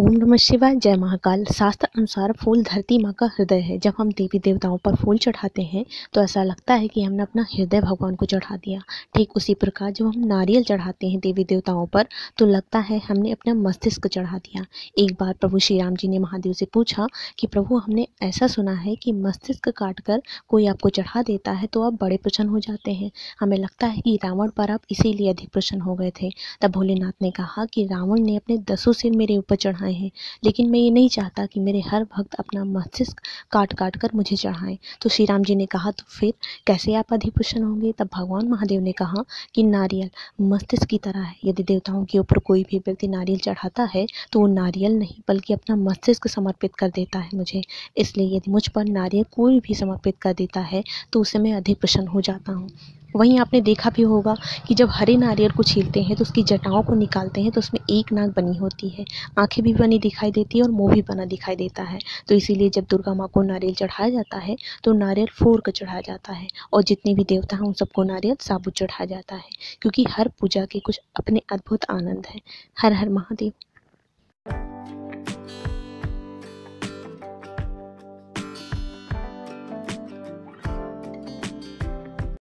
ओम नमः शिवाय जय महाकाल शास्त्र अनुसार फूल धरती माँ का हृदय है जब हम देवी देवताओं पर फूल चढ़ाते हैं तो ऐसा लगता है कि हमने अपना हृदय भगवान को चढ़ा दिया ठीक उसी प्रकार जब हम नारियल चढ़ाते हैं देवी देवताओं पर तो लगता है हमने अपना मस्तिष्क चढ़ा दिया एक बार प्रभु श्री राम जी ने महादेव से पूछा कि प्रभु हमने ऐसा सुना है कि मस्तिष्क काट कर कोई आपको चढ़ा देता है तो आप बड़े प्रसन्न हो जाते हैं हमें लगता है कि रावण पर आप इसीलिए अधिक प्रसन्न हो गए थे तब भोलेनाथ ने कहा कि रावण ने अपने दसों से मेरे ऊपर चढ़ा चढ़ाए हैं लेकिन मैं ये नहीं चाहता कि मेरे हर भक्त अपना मस्तिष्क काट काट कर मुझे चढ़ाएं तो श्री राम जी ने कहा तो फिर कैसे आप अधिपुषण होंगे तब भगवान महादेव ने कहा कि नारियल मस्तिष्क की तरह है यदि देवताओं के ऊपर कोई भी व्यक्ति नारियल चढ़ाता है तो वो नारियल नहीं बल्कि अपना मस्तिष्क समर्पित कर देता है मुझे इसलिए यदि मुझ पर नारियल कोई भी समर्पित कर देता है तो उसे मैं अधिक प्रसन्न हो जाता हूँ वहीं आपने देखा भी होगा कि जब हरे नारियल को छीलते हैं तो उसकी जटाओं को निकालते हैं तो उसमें एक नाक बनी होती है आंखें भी बनी दिखाई देती है और मुंह भी बना दिखाई देता है तो इसीलिए जब दुर्गा माँ को नारियल चढ़ाया जाता है तो नारियल फोर कर चढ़ाया जाता है और जितने भी देवता हैं उन सबको नारियल साबुत चढ़ाया जाता है क्योंकि हर पूजा के कुछ अपने अद्भुत आनंद हैं हर हर महादेव